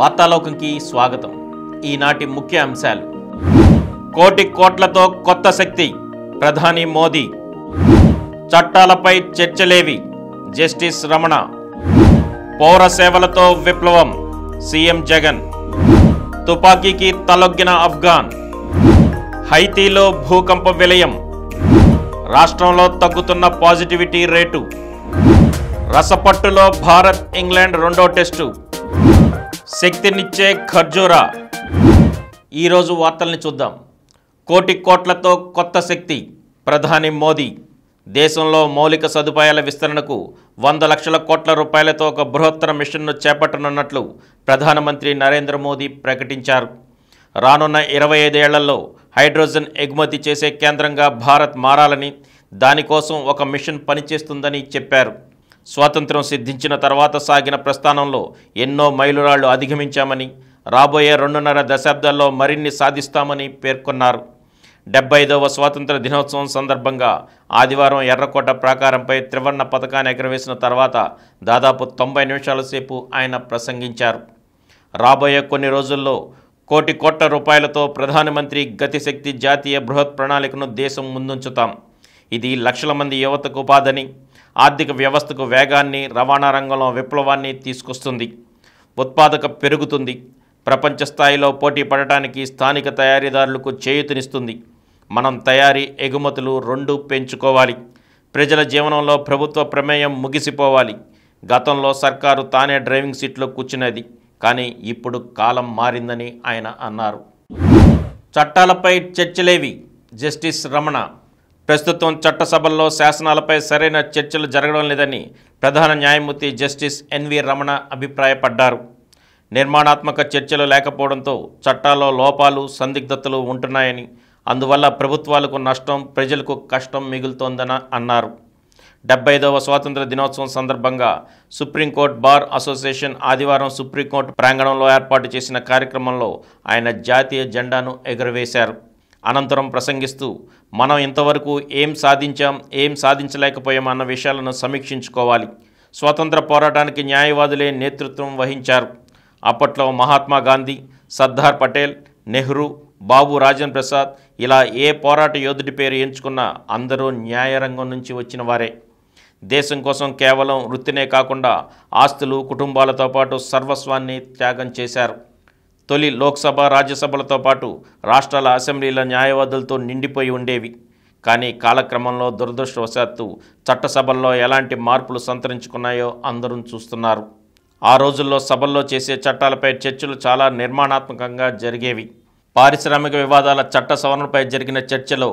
వార్తాలోకంకి స్వాగతం ఈనాటి ముఖ్య అంశాలు కోటి కోట్లతో కొత్త శక్తి ప్రధాని మోదీ చట్టాలపై చర్చలేవి జస్టిస్ రమణ పౌర సేవలతో విప్లవం సీఎం జగన్ తుపాకీకి తలొగ్గిన అఫ్ఘాన్ హైతీలో భూకంప విలయం రాష్ట్రంలో తగ్గుతున్న పాజిటివిటీ రేటు రసపట్టులో భారత్ ఇంగ్లాండ్ రెండో టెస్టు శక్తినిచ్చే ఖర్జూరా ఈరోజు వార్తల్ని చూద్దాం కోటి కోట్లతో కొత్త శక్తి ప్రధాని మోదీ దేశంలో మౌలిక సదుపాయాల విస్తరణకు వంద లక్షల కోట్ల రూపాయలతో ఒక బృహత్తర మిషన్ను చేపట్టనున్నట్లు ప్రధానమంత్రి నరేంద్ర మోదీ ప్రకటించారు రానున్న ఇరవై ఐదేళ్లలో హైడ్రోజన్ ఎగుమతి చేసే కేంద్రంగా భారత్ మారాలని దానికోసం ఒక మిషన్ పనిచేస్తుందని చెప్పారు స్వాతంత్రం సిద్ధించిన తర్వాత సాగిన ప్రస్థానంలో ఎన్నో మైలురాళ్లు అధిగమించామని రాబోయే రెండున్నర దశాబ్దాల్లో మరిన్ని సాధిస్తామని పేర్కొన్నారు డెబ్బై ఐదవ స్వాతంత్ర దినోత్సవం సందర్భంగా ఆదివారం ఎర్రకోట ప్రాకారంపై త్రివర్ణ పథకాన్ని ఎగరవేసిన తర్వాత దాదాపు తొంభై నిమిషాల సేపు ఆయన ప్రసంగించారు రాబోయే కొన్ని రోజుల్లో కోటి కోట్ల రూపాయలతో ప్రధానమంత్రి గతిశక్తి జాతీయ బృహత్ ప్రణాళికను దేశం ముందుంచుతాం ఇది లక్షల మంది యువతకు ఉపాధని ఆర్థిక వ్యవస్థకు వేగాన్ని రవాణా రంగంలో విప్లవాన్ని తీసుకొస్తుంది ఉత్పాదక పెరుగుతుంది ప్రపంచ స్థాయిలో పోటీ పడటానికి స్థానిక తయారీదారులకు చేయుతనిస్తుంది మనం తయారీ ఎగుమతులు రెండు పెంచుకోవాలి ప్రజల జీవనంలో ప్రభుత్వ ప్రమేయం ముగిసిపోవాలి గతంలో సర్కారు తానే డ్రైవింగ్ సీట్లో కూర్చునేది కానీ ఇప్పుడు కాలం మారిందని ఆయన అన్నారు చట్టాలపై చర్చలేవి జస్టిస్ రమణ ప్రస్తుతం చట్టసభల్లో శాసనాలపై సరైన చర్చలు జరగడం లేదని ప్రధాన న్యాయమూర్తి జస్టిస్ ఎన్వి రమణ అభిప్రాయపడ్డారు నిర్మాణాత్మక చర్చలు లేకపోవడంతో చట్టాల్లో లోపాలు సందిగ్ధతలు ఉంటున్నాయని అందువల్ల ప్రభుత్వాలకు నష్టం ప్రజలకు కష్టం మిగులుతోందని అన్నారు ఐదవ స్వాతంత్ర దినోత్సవం సందర్భంగా సుప్రీంకోర్టు బార్ అసోసియేషన్ ఆదివారం సుప్రీంకోర్టు ప్రాంగణంలో ఏర్పాటు చేసిన కార్యక్రమంలో ఆయన జాతీయ జెండాను ఎగురవేశారు అనంతరం ప్రసంగిస్తూ మనం ఇంతవరకు ఏం సాధించాం ఏం సాధించలేకపోయాం అన్న విషయాలను సమీక్షించుకోవాలి స్వతంత్ర పోరాటానికి న్యాయవాదులే నేతృత్వం వహించారు అప్పట్లో మహాత్మా గాంధీ సర్దార్ పటేల్ నెహ్రూ బాబు రాజన్ ప్రసాద్ ఇలా ఏ పోరాట యోధుడి పేరు ఎంచుకున్నా అందరూ న్యాయరంగం నుంచి వచ్చిన వారే దేశం కోసం కేవలం వృత్తినే కాకుండా ఆస్తులు కుటుంబాలతో పాటు సర్వస్వాన్ని త్యాగం చేశారు తొలి లోక్సభ రాజ్యసభలతో పాటు రాష్ట్రాల అసెంబ్లీల న్యాయవాదులతో నిండిపోయి ఉండేవి కానీ కాలక్రమంలో దురదృష్టవశాత్తు చట్టసభల్లో ఎలాంటి మార్పులు సంతరించుకున్నాయో అందరూ చూస్తున్నారు ఆ రోజుల్లో సభల్లో చేసే చట్టాలపై చర్చలు చాలా నిర్మాణాత్మకంగా జరిగేవి పారిశ్రామిక వివాదాల చట్ట సవరణపై జరిగిన చర్చలో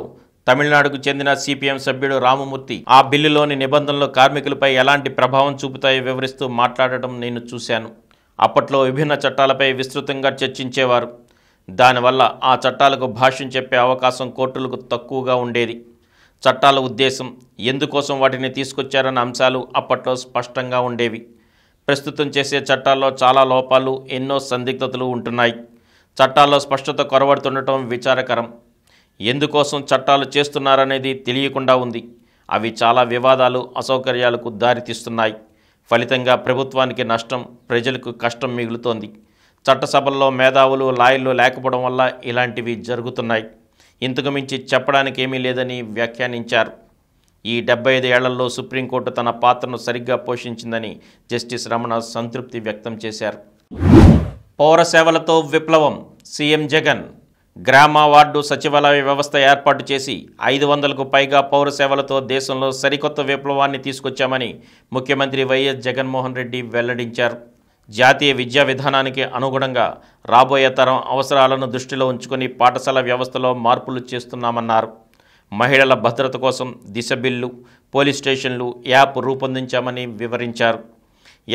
తమిళనాడుకు చెందిన సిపిఎం సభ్యుడు రామమూర్తి ఆ బిల్లులోని నిబంధనలు కార్మికులపై ఎలాంటి ప్రభావం చూపుతాయో వివరిస్తూ మాట్లాడటం నేను చూశాను అప్పట్లో విభిన్న చట్టాలపై విస్తృతంగా చర్చించేవారు దానివల్ల ఆ చట్టాలకు భాష్యం చెప్పే అవకాశం కోర్టులకు తక్కువగా ఉండేది చట్టాల ఉద్దేశం ఎందుకోసం వాటిని తీసుకొచ్చారన్న అంశాలు అప్పట్లో స్పష్టంగా ఉండేవి ప్రస్తుతం చేసే చట్టాల్లో చాలా లోపాలు ఎన్నో సందిగ్ధతలు ఉంటున్నాయి చట్టాల్లో స్పష్టత కొరవడుతుండటం విచారకరం ఎందుకోసం చట్టాలు చేస్తున్నారనేది తెలియకుండా ఉంది అవి చాలా వివాదాలు అసౌకర్యాలకు దారితీస్తున్నాయి ఫలితంగా ప్రభుత్వానికి నష్టం ప్రజలకు కష్టం మిగులుతోంది చట్టసభల్లో మేధావులు లాయర్లు లేకపోవడం వల్ల ఇలాంటివి జరుగుతున్నాయి ఇంతకు మించి చెప్పడానికి ఏమీ లేదని వ్యాఖ్యానించారు ఈ డెబ్బై ఐదు ఏళ్లలో సుప్రీంకోర్టు తన పాత్రను సరిగ్గా పోషించిందని జస్టిస్ రమణ సంతృప్తి వ్యక్తం చేశారు పౌర సేవలతో విప్లవం సీఎం జగన్ గ్రామ వార్డు సచివాలయ వ్యవస్థ ఏర్పాటు చేసి ఐదు వందలకు పైగా పౌర సేవలతో దేశంలో సరికొత్త విప్లవాన్ని తీసుకొచ్చామని ముఖ్యమంత్రి వైఎస్ జగన్మోహన్ రెడ్డి వెల్లడించారు జాతీయ విద్యా విధానానికి అనుగుణంగా రాబోయే తరం అవసరాలను దృష్టిలో ఉంచుకుని పాఠశాల వ్యవస్థలో మార్పులు చేస్తున్నామన్నారు మహిళల భద్రత కోసం దిశ బిల్లు పోలీస్ స్టేషన్లు యాప్ రూపొందించామని వివరించారు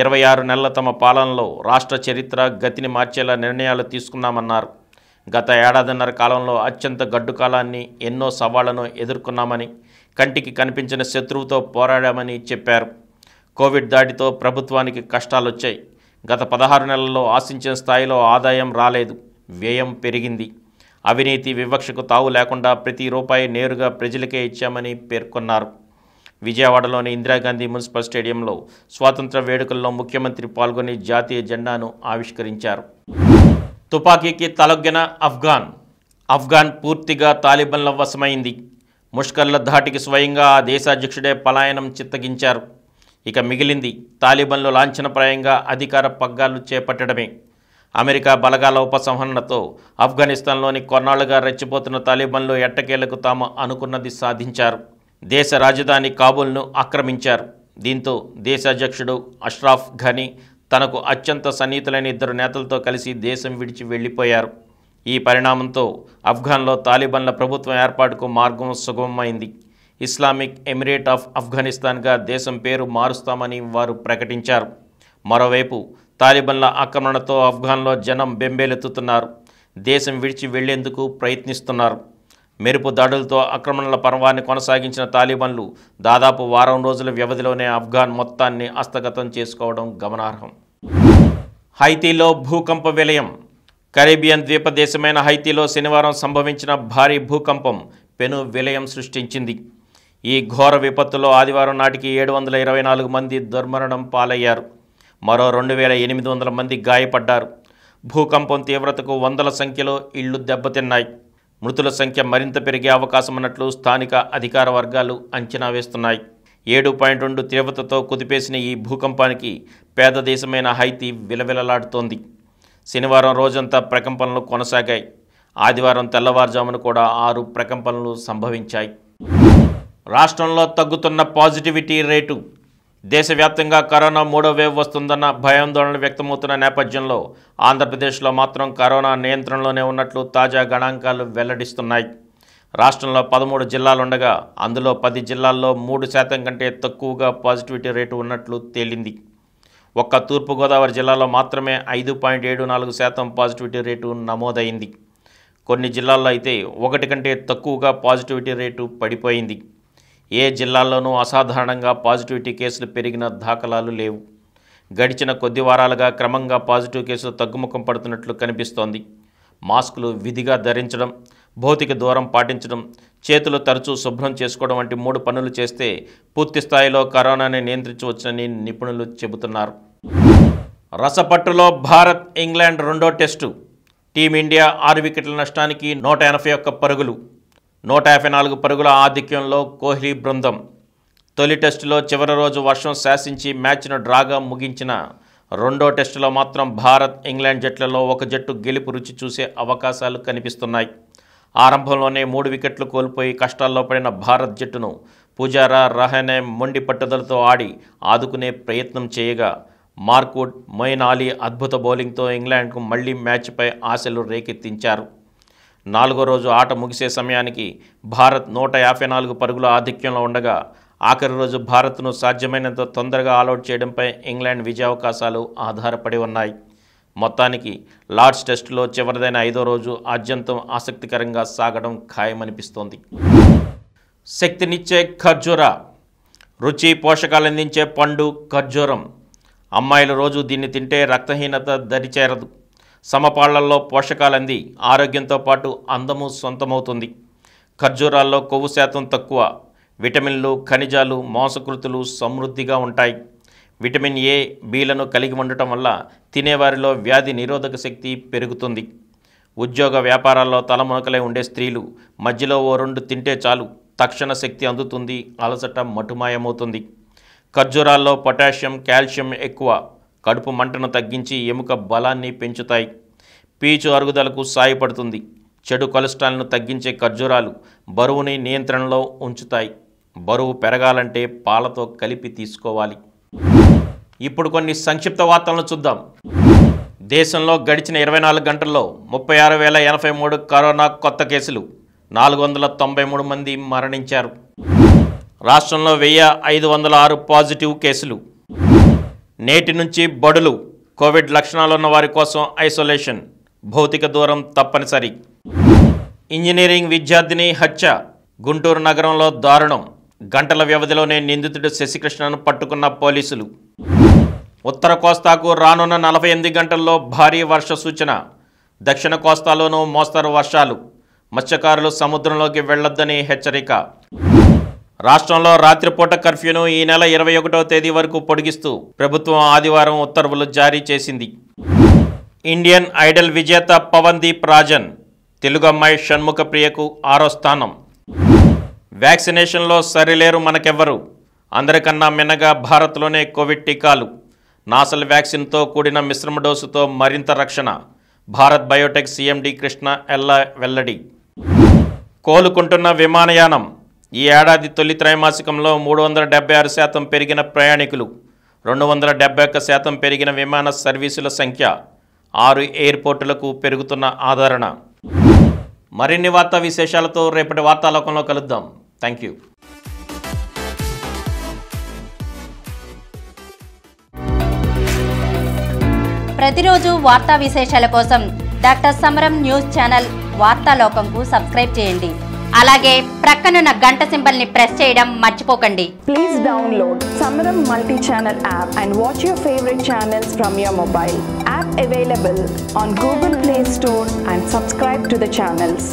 ఇరవై ఆరు నెలల తమ పాలనలో రాష్ట్ర చరిత్ర గతిని మార్చేలా నిర్ణయాలు తీసుకున్నామన్నారు గత ఏడాదిన్నర కాలంలో అత్యంత గడ్డు కాలాన్ని ఎన్నో సవాళ్లను ఎదుర్కొన్నామని కంటికి కనిపించిన శత్రువుతో పోరాడామని చెప్పారు కోవిడ్ దాడితో ప్రభుత్వానికి కష్టాలు వచ్చాయి గత పదహారు నెలల్లో ఆశించిన స్థాయిలో ఆదాయం రాలేదు వ్యయం పెరిగింది అవినీతి వివక్షకు తావు లేకుండా ప్రతి రూపాయి నేరుగా ప్రజలకే ఇచ్చామని పేర్కొన్నారు విజయవాడలోని ఇందిరాగాంధీ మున్సిపల్ స్టేడియంలో స్వాతంత్ర వేడుకల్లో ముఖ్యమంత్రి పాల్గొని జాతీయ జెండాను ఆవిష్కరించారు తుపాకీకి తలొగ్గిన అఫ్ఘాన్ అఫ్ఘాన్ పూర్తిగా తాలిబన్ల వశమైంది ముష్కర్ల ధాటికి స్వయంగా ఆ దేశాధ్యక్షుడే పలాయనం చిత్తగించారు ఇక మిగిలింది తాలిబన్లు లాంఛనప్రాయంగా అధికార పగ్గాలు చేపట్టడమే అమెరికా బలగాల ఉపసంహరణతో ఆఫ్ఘనిస్తాన్లోని కొన్నాళ్లుగా రెచ్చిపోతున్న తాలిబన్లు ఎట్టకేలకు తాము అనుకున్నది సాధించారు దేశ రాజధాని కాబూల్ను ఆక్రమించారు దీంతో దేశాధ్యక్షుడు అష్రాఫ్ ఘనీ తనకు అత్యంత సన్నిహితులైన ఇద్దరు నేతలతో కలిసి దేశం విడిచి వెళ్ళిపోయారు ఈ పరిణామంతో అఫ్ఘాన్లో తాలిబాన్ల ప్రభుత్వం ఏర్పాటుకు మార్గం సుగమమైంది ఇస్లామిక్ ఎమిరేట్ ఆఫ్ ఆఫ్ఘనిస్తాన్గా దేశం పేరు మారుస్తామని వారు ప్రకటించారు మరోవైపు తాలిబాన్ల ఆక్రమణతో ఆఫ్ఘాన్లో జనం బెంబేలెత్తుతున్నారు దేశం విడిచి వెళ్లేందుకు ప్రయత్నిస్తున్నారు మెరుపు దాడులతో ఆక్రమణల పర్వాన్ని కొనసాగించిన తాలిబాన్లు దాదాపు వారం రోజుల వ్యవధిలోనే ఆఫ్ఘాన్ మొత్తాన్ని హస్తగతం చేసుకోవడం గమనార్హం హైతీలో భూకంప విలయం కరేబియన్ ద్వీపదేశమైన హైతీలో శనివారం సంభవించిన భారీ భూకంపం పెను విలయం సృష్టించింది ఈ ఘోర విపత్తులో ఆదివారం నాటికి ఏడు వందల ఇరవై నాలుగు మంది దుర్మరణం పాలయ్యారు మరో రెండు వేల ఎనిమిది వందల మంది గాయపడ్డారు భూకంపం తీవ్రతకు వందల సంఖ్యలో ఇళ్లు దెబ్బతిన్నాయి మృతుల సంఖ్య మరింత పెరిగే అవకాశం ఉన్నట్లు స్థానిక అధికార వర్గాలు అంచనా వేస్తున్నాయి ఏడు పాయింట్ రెండు తీవ్రతతో కుదిపేసిన ఈ భూకంపానికి పేద దేశమైన హైతి విలవిలలాడుతోంది శనివారం రోజంతా ప్రకంపనలు కొనసాగాయి ఆదివారం తెల్లవారుజామున కూడా ఆరు ప్రకంపనలు సంభవించాయి రాష్ట్రంలో తగ్గుతున్న పాజిటివిటీ రేటు దేశవ్యాప్తంగా కరోనా మూడో వేవ్ వస్తుందన్న భయాందోళనలు వ్యక్తమవుతున్న నేపథ్యంలో ఆంధ్రప్రదేశ్లో మాత్రం కరోనా నియంత్రణలోనే ఉన్నట్లు తాజా గణాంకాలు వెల్లడిస్తున్నాయి రాష్ట్రంలో పదమూడు జిల్లాలుండగా అందులో పది జిల్లాల్లో మూడు శాతం కంటే తక్కువగా పాజిటివిటీ రేటు ఉన్నట్లు తేలింది ఒక్క తూర్పుగోదావరి జిల్లాలో మాత్రమే ఐదు పాయింట్ ఏడు నాలుగు శాతం పాజిటివిటీ రేటు నమోదైంది కొన్ని జిల్లాల్లో అయితే ఒకటి కంటే తక్కువగా పాజిటివిటీ రేటు పడిపోయింది ఏ జిల్లాల్లోనూ అసాధారణంగా పాజిటివిటీ కేసులు పెరిగిన దాఖలాలు లేవు గడిచిన కొద్ది వారాలుగా క్రమంగా పాజిటివ్ కేసులు తగ్గుముఖం పడుతున్నట్లు కనిపిస్తోంది మాస్కులు విధిగా ధరించడం భౌతిక దూరం పాటించడం చేతులు తరచూ శుభ్రం చేసుకోవడం వంటి మూడు పనులు చేస్తే పూర్తి స్థాయిలో కరోనాని నియంత్రించవచ్చునని నిపుణులు చెబుతున్నారు రసపట్టులో భారత్ ఇంగ్లాండ్ రెండో టెస్టు టీమిండియా ఆరు వికెట్ల నష్టానికి నూట ఎనభై ఒక్క పరుగులు నూట యాభై నాలుగు పరుగుల ఆధిక్యంలో కోహ్లీ బృందం తొలి టెస్టులో చివరి రోజు వర్షం శాసించి మ్యాచ్ను డ్రాగా ముగించిన రెండో టెస్టులో మాత్రం భారత్ ఇంగ్లాండ్ జట్లలో ఒక జట్టు గెలుపు రుచి చూసే అవకాశాలు కనిపిస్తున్నాయి ఆరంభంలోనే మూడు వికెట్లు కోల్పోయి కష్టాల్లో పడిన భారత్ జట్టును పుజారా రహనే మొండి పట్టుదలతో ఆడి ఆదుకునే ప్రయత్నం చేయగా మార్కుడ్ మొయిన్ అలీ అద్భుత బౌలింగ్తో ఇంగ్లాండ్కు మళ్లీ మ్యాచ్పై ఆశలు రేకెత్తించారు నాలుగో రోజు ఆట ముగిసే సమయానికి భారత్ నూట యాభై నాలుగు పరుగుల ఆధిక్యంలో ఉండగా ఆఖరి రోజు భారత్ను సాధ్యమైనంత తొందరగా ఆలౌట్ చేయడంపై ఇంగ్లాండ్ విజయావకాశాలు ఆధారపడి ఉన్నాయి మొత్తానికి లార్డ్స్ టెస్టులో చివరిదైన ఐదో రోజు ఆద్యంతం ఆసక్తికరంగా సాగడం ఖాయమనిపిస్తోంది శక్తినిచ్చే ఖర్జూర రుచి పోషకాలందించే పండు ఖర్జూరం అమ్మాయిలు రోజు దీన్ని తింటే రక్తహీనత దరిచేరదు సమపాళ్లల్లో పోషకాలంది ఆరోగ్యంతో పాటు అందము సొంతమవుతుంది ఖర్జూరాల్లో కొవ్వు శాతం తక్కువ విటమిన్లు ఖనిజాలు మోసకృతులు సమృద్ధిగా ఉంటాయి విటమిన్ ఏ బీలను కలిగి ఉండటం వల్ల తినేవారిలో వ్యాధి నిరోధక శక్తి పెరుగుతుంది ఉద్యోగ వ్యాపారాల్లో తలమునకలై ఉండే స్త్రీలు మధ్యలో ఓ రెండు తింటే చాలు తక్షణ శక్తి అందుతుంది అలసట మటుమాయమవుతుంది ఖర్జూరాల్లో పొటాషియం కాల్షియం ఎక్కువ కడుపు మంటను తగ్గించి ఎముక బలాన్ని పెంచుతాయి పీచు అరుగుదలకు సాయపడుతుంది చెడు కొలెస్ట్రాల్ను తగ్గించే ఖర్జూరాలు బరువుని నియంత్రణలో ఉంచుతాయి బరువు పెరగాలంటే పాలతో కలిపి తీసుకోవాలి ఇప్పుడు కొన్ని సంక్షిప్త వార్తలను చూద్దాం దేశంలో గడిచిన ఇరవై నాలుగు గంటల్లో ముప్పై ఆరు వేల ఎనభై మూడు కరోనా కొత్త కేసులు నాలుగు వందల తొంభై మూడు మంది మరణించారు రాష్ట్రంలో వెయ్యి ఐదు వందల ఆరు పాజిటివ్ కేసులు నేటి నుంచి బడులు కోవిడ్ లక్షణాలున్న వారి కోసం ఐసోలేషన్ భౌతిక దూరం తప్పనిసరి ఇంజనీరింగ్ విద్యార్థిని హత్య గుంటూరు నగరంలో దారుణం గంటల వ్యవధిలోనే నిందితుడు శశికృష్ణను పట్టుకున్న పోలీసులు ఉత్తర కోస్తాకు రానున్న నలభై ఎనిమిది గంటల్లో భారీ వర్ష సూచన దక్షిణ కోస్తాలోనూ మోస్తరు వర్షాలు మత్స్యకారులు సముద్రంలోకి వెళ్లొద్దని హెచ్చరిక రాష్ట్రంలో రాత్రిపూట కర్ఫ్యూను ఈ నెల ఇరవై ఒకటో తేదీ వరకు పొడిగిస్తూ ప్రభుత్వం ఆదివారం ఉత్తర్వులు జారీ చేసింది ఇండియన్ ఐడల్ విజేత పవన్ దీప్ రాజన్ తెలుగు అమ్మాయి షణ్ముఖ ప్రియకు ఆరో స్థానం వ్యాక్సినేషన్లో సరిలేరు మనకెవ్వరు అందరికన్నా మిన్నగా భారత్లోనే కోవిడ్ టీకాలు నాసల్ వ్యాక్సిన్తో కూడిన మిశ్రమ డోసుతో మరింత రక్షణ భారత్ బయోటెక్ సిఎండి కృష్ణ ఎల్ల వెల్లడి కోలుకుంటున్న విమానయానం ఈ ఏడాది తొలి త్రైమాసికంలో మూడు వందల డెబ్బై ఆరు శాతం పెరిగిన ప్రయాణికులు రెండు వందల డెబ్బై ఒక్క శాతం పెరిగిన విమాన సర్వీసుల సంఖ్య ఆరు ఎయిర్పోర్టులకు పెరుగుతున్న ఆదరణ మరిన్ని వార్తా విశేషాలతో రేపటి వార్తాలోకంలో కలుద్దాం థ్యాంక్ యూ ప్రతిరోజు వార్తా విశేషాల కోసం డాక్టర్ సమరం న్యూస్ ఛానల్ వార్తాలోకంకు సబ్స్క్రైబ్ చేయండి అలాగే ప్రక్కనున్న గంట సింబల్ ని ప్రెస్ చేయడం మర్చిపోకండి please download Samaram multi channel app and watch your favourite channels from your mobile app available on Google Play Store and subscribe to the channels